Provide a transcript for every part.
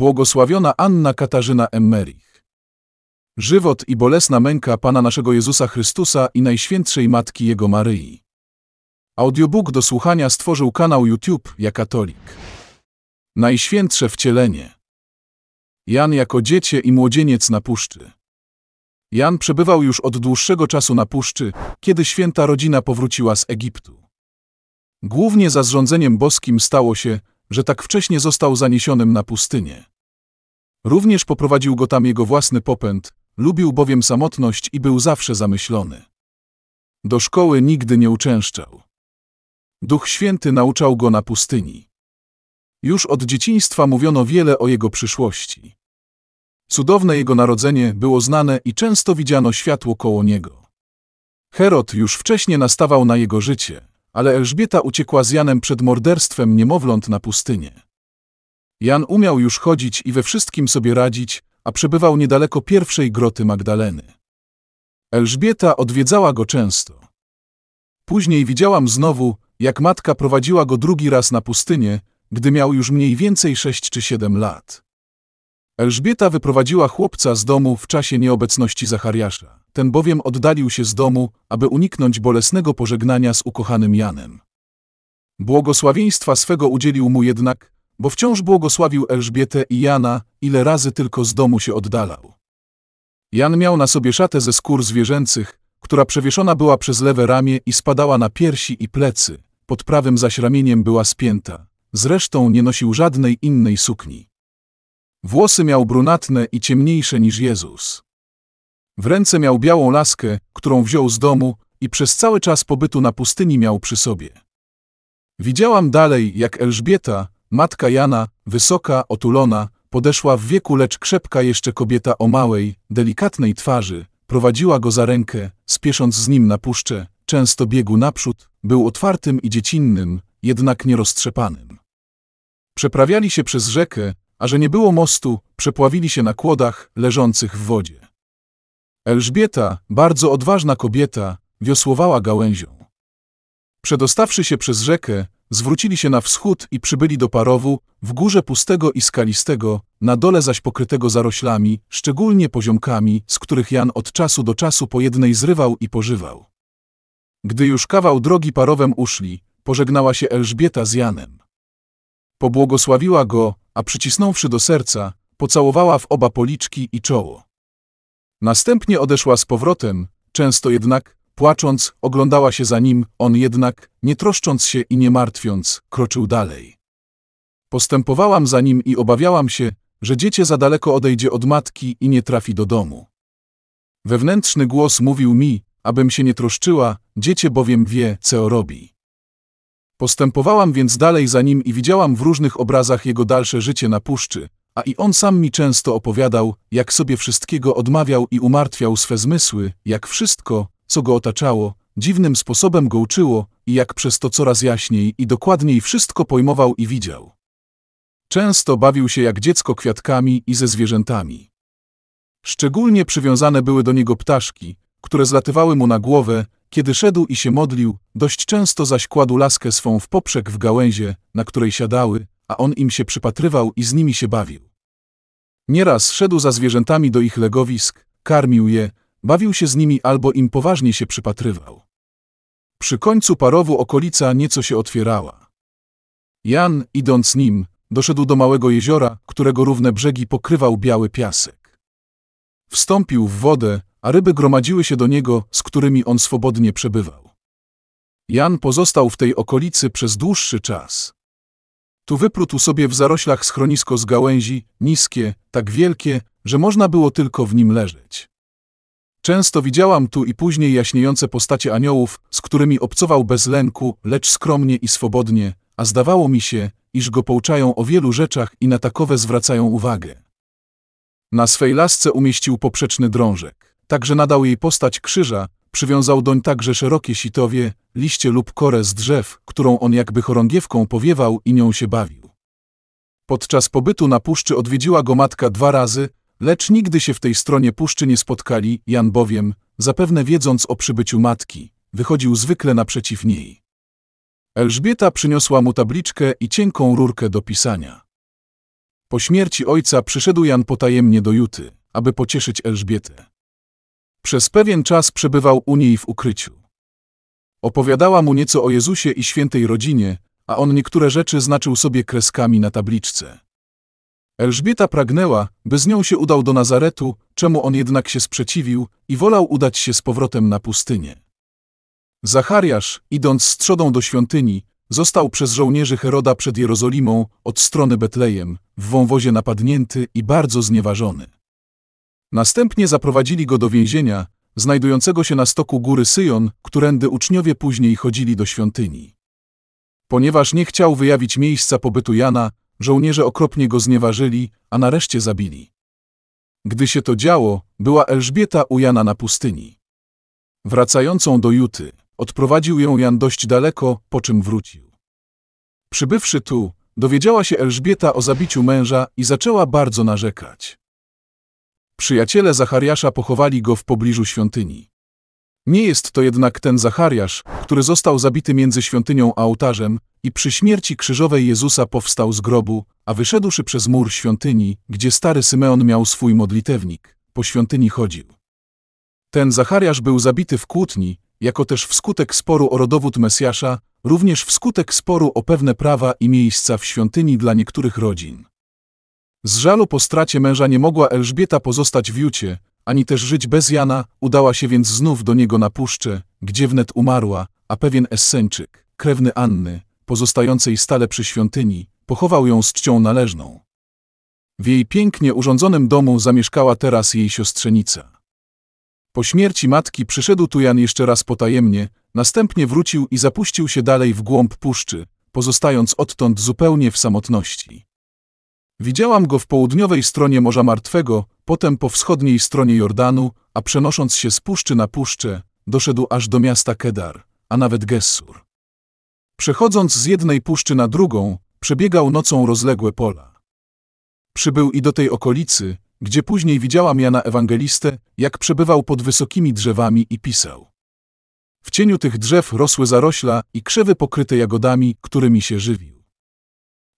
błogosławiona Anna Katarzyna Emmerich. Żywot i bolesna męka Pana naszego Jezusa Chrystusa i Najświętszej Matki Jego Maryi. Audiobook do słuchania stworzył kanał YouTube Ja Katolik. Najświętsze wcielenie. Jan jako dziecię i młodzieniec na puszczy. Jan przebywał już od dłuższego czasu na puszczy, kiedy święta rodzina powróciła z Egiptu. Głównie za zrządzeniem boskim stało się, że tak wcześnie został zaniesionym na pustynię. Również poprowadził go tam jego własny popęd, lubił bowiem samotność i był zawsze zamyślony. Do szkoły nigdy nie uczęszczał. Duch Święty nauczał go na pustyni. Już od dzieciństwa mówiono wiele o jego przyszłości. Cudowne jego narodzenie było znane i często widziano światło koło niego. Herod już wcześniej nastawał na jego życie, ale Elżbieta uciekła z Janem przed morderstwem niemowląt na pustynię. Jan umiał już chodzić i we wszystkim sobie radzić, a przebywał niedaleko pierwszej groty Magdaleny. Elżbieta odwiedzała go często. Później widziałam znowu, jak matka prowadziła go drugi raz na pustynię, gdy miał już mniej więcej sześć czy siedem lat. Elżbieta wyprowadziła chłopca z domu w czasie nieobecności Zachariasza. Ten bowiem oddalił się z domu, aby uniknąć bolesnego pożegnania z ukochanym Janem. Błogosławieństwa swego udzielił mu jednak, bo wciąż błogosławił Elżbietę i Jana, ile razy tylko z domu się oddalał. Jan miał na sobie szatę ze skór zwierzęcych, która przewieszona była przez lewe ramię i spadała na piersi i plecy, pod prawym zaś ramieniem była spięta. Zresztą nie nosił żadnej innej sukni. Włosy miał brunatne i ciemniejsze niż Jezus. W ręce miał białą laskę, którą wziął z domu i przez cały czas pobytu na pustyni miał przy sobie. Widziałam dalej, jak Elżbieta, Matka Jana, wysoka, otulona, podeszła w wieku, lecz krzepka jeszcze kobieta o małej, delikatnej twarzy, prowadziła go za rękę, spiesząc z nim na puszczę, często biegł naprzód, był otwartym i dziecinnym, jednak nieroztrzepanym. Przeprawiali się przez rzekę, a że nie było mostu, przepławili się na kłodach leżących w wodzie. Elżbieta, bardzo odważna kobieta, wiosłowała gałęzią. Przedostawszy się przez rzekę, zwrócili się na wschód i przybyli do Parowu, w górze pustego i skalistego, na dole zaś pokrytego zaroślami, szczególnie poziomkami, z których Jan od czasu do czasu po jednej zrywał i pożywał. Gdy już kawał drogi Parowem uszli, pożegnała się Elżbieta z Janem. Pobłogosławiła go, a przycisnąwszy do serca, pocałowała w oba policzki i czoło. Następnie odeszła z powrotem, często jednak, Płacząc, oglądała się za nim, on jednak, nie troszcząc się i nie martwiąc, kroczył dalej. Postępowałam za nim i obawiałam się, że dziecię za daleko odejdzie od matki i nie trafi do domu. Wewnętrzny głos mówił mi, abym się nie troszczyła, dziecię bowiem wie, co robi. Postępowałam więc dalej za nim i widziałam w różnych obrazach jego dalsze życie na puszczy, a i on sam mi często opowiadał, jak sobie wszystkiego odmawiał i umartwiał swe zmysły, jak wszystko, co go otaczało, dziwnym sposobem go uczyło i jak przez to coraz jaśniej i dokładniej wszystko pojmował i widział. Często bawił się jak dziecko kwiatkami i ze zwierzętami. Szczególnie przywiązane były do niego ptaszki, które zlatywały mu na głowę, kiedy szedł i się modlił, dość często zaś kładł laskę swą w poprzek w gałęzie, na której siadały, a on im się przypatrywał i z nimi się bawił. Nieraz szedł za zwierzętami do ich legowisk, karmił je, bawił się z nimi albo im poważnie się przypatrywał. Przy końcu parowu okolica nieco się otwierała. Jan, idąc nim, doszedł do małego jeziora, którego równe brzegi pokrywał biały piasek. Wstąpił w wodę, a ryby gromadziły się do niego, z którymi on swobodnie przebywał. Jan pozostał w tej okolicy przez dłuższy czas. Tu wyprótł sobie w zaroślach schronisko z gałęzi, niskie, tak wielkie, że można było tylko w nim leżeć. Często widziałam tu i później jaśniejące postacie aniołów, z którymi obcował bez lęku, lecz skromnie i swobodnie, a zdawało mi się, iż go pouczają o wielu rzeczach i na takowe zwracają uwagę. Na swej lasce umieścił poprzeczny drążek, także nadał jej postać krzyża, przywiązał doń także szerokie sitowie, liście lub korę z drzew, którą on jakby chorągiewką powiewał i nią się bawił. Podczas pobytu na puszczy odwiedziła go matka dwa razy, Lecz nigdy się w tej stronie puszczy nie spotkali, Jan bowiem, zapewne wiedząc o przybyciu matki, wychodził zwykle naprzeciw niej. Elżbieta przyniosła mu tabliczkę i cienką rurkę do pisania. Po śmierci ojca przyszedł Jan potajemnie do Juty, aby pocieszyć Elżbietę. Przez pewien czas przebywał u niej w ukryciu. Opowiadała mu nieco o Jezusie i świętej rodzinie, a on niektóre rzeczy znaczył sobie kreskami na tabliczce. Elżbieta pragnęła, by z nią się udał do Nazaretu, czemu on jednak się sprzeciwił i wolał udać się z powrotem na pustynię. Zachariasz, idąc z trzodą do świątyni, został przez żołnierzy Heroda przed Jerozolimą, od strony Betlejem, w wąwozie napadnięty i bardzo znieważony. Następnie zaprowadzili go do więzienia, znajdującego się na stoku góry Syjon, którędy uczniowie później chodzili do świątyni. Ponieważ nie chciał wyjawić miejsca pobytu Jana, żołnierze okropnie go znieważyli, a nareszcie zabili. Gdy się to działo, była Elżbieta ujana na pustyni. Wracającą do Juty, odprowadził ją Jan dość daleko, po czym wrócił. Przybywszy tu, dowiedziała się Elżbieta o zabiciu męża i zaczęła bardzo narzekać. Przyjaciele Zachariasza pochowali go w pobliżu świątyni. Nie jest to jednak ten Zachariasz, który został zabity między świątynią a ołtarzem, i przy śmierci krzyżowej Jezusa powstał z grobu, a wyszedłszy przez mur świątyni, gdzie stary Symeon miał swój modlitewnik, po świątyni chodził. Ten Zachariasz był zabity w kłótni, jako też wskutek sporu o rodowód Mesjasza, również wskutek sporu o pewne prawa i miejsca w świątyni dla niektórych rodzin. Z żalu po stracie męża nie mogła Elżbieta pozostać w Jucie, ani też żyć bez Jana, udała się więc znów do niego na puszczę, gdzie wnet umarła, a pewien essenczyk, krewny Anny, pozostającej stale przy świątyni, pochował ją z czcią należną. W jej pięknie urządzonym domu zamieszkała teraz jej siostrzenica. Po śmierci matki przyszedł tu Jan jeszcze raz potajemnie, następnie wrócił i zapuścił się dalej w głąb puszczy, pozostając odtąd zupełnie w samotności. Widziałam go w południowej stronie Morza Martwego, potem po wschodniej stronie Jordanu, a przenosząc się z puszczy na puszczę, doszedł aż do miasta Kedar, a nawet Gessur. Przechodząc z jednej puszczy na drugą, przebiegał nocą rozległe pola. Przybył i do tej okolicy, gdzie później widziałam Jana Ewangelistę, jak przebywał pod wysokimi drzewami i pisał. W cieniu tych drzew rosły zarośla i krzewy pokryte jagodami, którymi się żywił.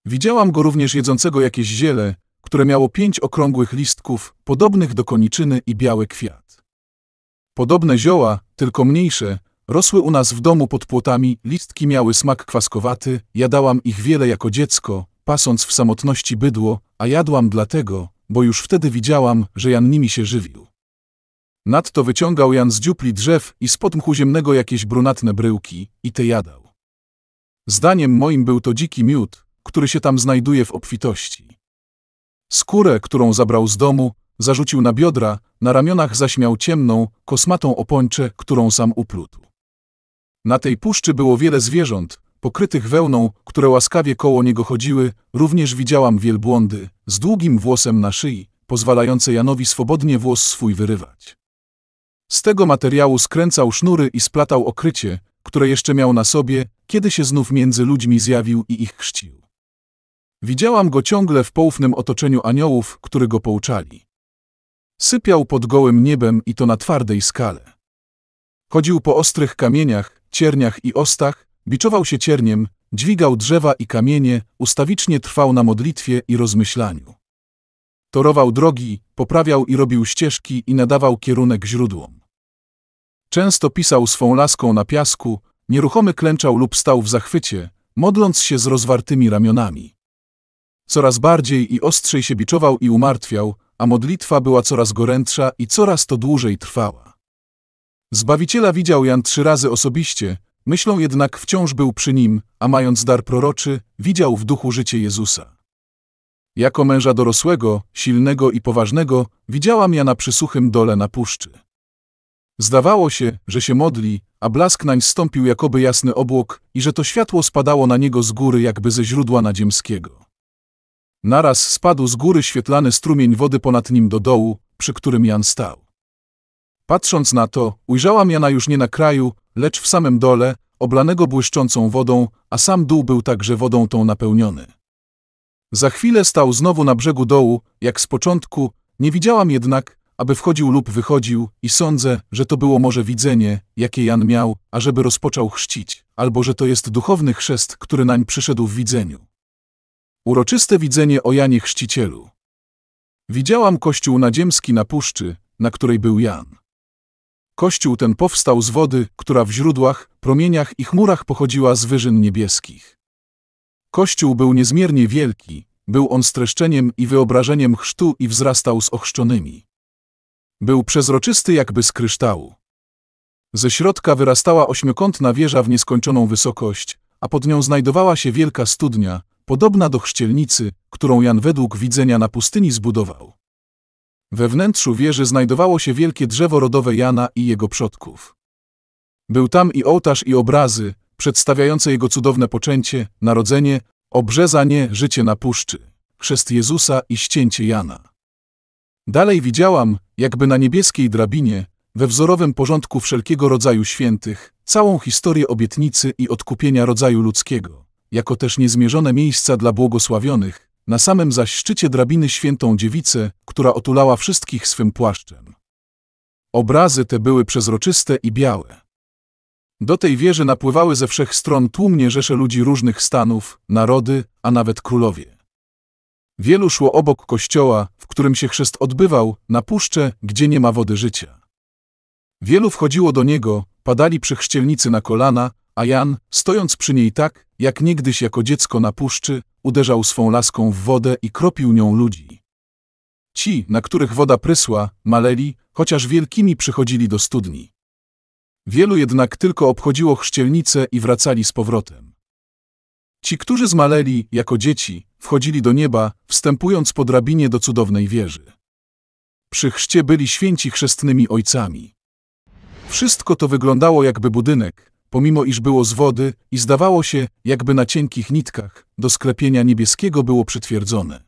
Widziałam go również jedzącego jakieś ziele, które miało pięć okrągłych listków, podobnych do koniczyny i biały kwiat. Podobne zioła, tylko mniejsze, Rosły u nas w domu pod płotami, listki miały smak kwaskowaty, jadałam ich wiele jako dziecko, pasąc w samotności bydło, a jadłam dlatego, bo już wtedy widziałam, że Jan nimi się żywił. Nadto wyciągał Jan z dziupli drzew i spod mchu ziemnego jakieś brunatne bryłki i te jadał. Zdaniem moim był to dziki miód, który się tam znajduje w obfitości. Skórę, którą zabrał z domu, zarzucił na biodra, na ramionach zaśmiał ciemną, kosmatą opończę, którą sam uplótł. Na tej puszczy było wiele zwierząt, pokrytych wełną, które łaskawie koło niego chodziły, również widziałam wielbłądy, z długim włosem na szyi, pozwalające Janowi swobodnie włos swój wyrywać. Z tego materiału skręcał sznury i splatał okrycie, które jeszcze miał na sobie, kiedy się znów między ludźmi zjawił i ich chrzcił. Widziałam go ciągle w poufnym otoczeniu aniołów, którzy go pouczali. Sypiał pod gołym niebem i to na twardej skale. Chodził po ostrych kamieniach, cierniach i ostach, biczował się cierniem, dźwigał drzewa i kamienie, ustawicznie trwał na modlitwie i rozmyślaniu. Torował drogi, poprawiał i robił ścieżki i nadawał kierunek źródłom. Często pisał swą laską na piasku, nieruchomy klęczał lub stał w zachwycie, modląc się z rozwartymi ramionami. Coraz bardziej i ostrzej się biczował i umartwiał, a modlitwa była coraz gorętsza i coraz to dłużej trwała. Zbawiciela widział Jan trzy razy osobiście, myślą jednak wciąż był przy nim, a mając dar proroczy, widział w duchu życie Jezusa. Jako męża dorosłego, silnego i poważnego, widziałam Jana przy suchym dole na puszczy. Zdawało się, że się modli, a blask nań stąpił jakoby jasny obłok i że to światło spadało na niego z góry jakby ze źródła nadziemskiego. Naraz spadł z góry świetlany strumień wody ponad nim do dołu, przy którym Jan stał. Patrząc na to, ujrzałam Jana już nie na kraju, lecz w samym dole, oblanego błyszczącą wodą, a sam dół był także wodą tą napełniony. Za chwilę stał znowu na brzegu dołu, jak z początku, nie widziałam jednak, aby wchodził lub wychodził i sądzę, że to było może widzenie, jakie Jan miał, ażeby rozpoczął chrzcić, albo że to jest duchowny chrzest, który nań przyszedł w widzeniu. Uroczyste widzenie o Janie Chrzcicielu. Widziałam kościół nadziemski na puszczy, na której był Jan. Kościół ten powstał z wody, która w źródłach, promieniach i chmurach pochodziła z wyżyn niebieskich. Kościół był niezmiernie wielki, był on streszczeniem i wyobrażeniem chrztu i wzrastał z ochrzczonymi. Był przezroczysty jakby z kryształu. Ze środka wyrastała ośmiokątna wieża w nieskończoną wysokość, a pod nią znajdowała się wielka studnia, podobna do chrzcielnicy, którą Jan według widzenia na pustyni zbudował. We wnętrzu wieży znajdowało się wielkie drzewo rodowe Jana i jego przodków. Był tam i ołtarz i obrazy, przedstawiające jego cudowne poczęcie, narodzenie, obrzezanie, życie na puszczy, chrzest Jezusa i ścięcie Jana. Dalej widziałam, jakby na niebieskiej drabinie, we wzorowym porządku wszelkiego rodzaju świętych, całą historię obietnicy i odkupienia rodzaju ludzkiego, jako też niezmierzone miejsca dla błogosławionych, na samym zaś szczycie drabiny świętą dziewicę, która otulała wszystkich swym płaszczem. Obrazy te były przezroczyste i białe. Do tej wieży napływały ze wszech stron tłumnie rzesze ludzi różnych stanów, narody, a nawet królowie. Wielu szło obok kościoła, w którym się chrzest odbywał, na puszczę, gdzie nie ma wody życia. Wielu wchodziło do niego, padali przy chrzcielnicy na kolana, a Jan, stojąc przy niej tak, jak niegdyś jako dziecko na puszczy, uderzał swą laską w wodę i kropił nią ludzi. Ci, na których woda prysła, maleli, chociaż wielkimi przychodzili do studni. Wielu jednak tylko obchodziło chrzcielnicę i wracali z powrotem. Ci, którzy zmaleli, jako dzieci, wchodzili do nieba, wstępując po drabinie do cudownej wieży. Przy chrzcie byli święci chrzestnymi ojcami. Wszystko to wyglądało jakby budynek, pomimo iż było z wody i zdawało się, jakby na cienkich nitkach, do sklepienia niebieskiego było przytwierdzone.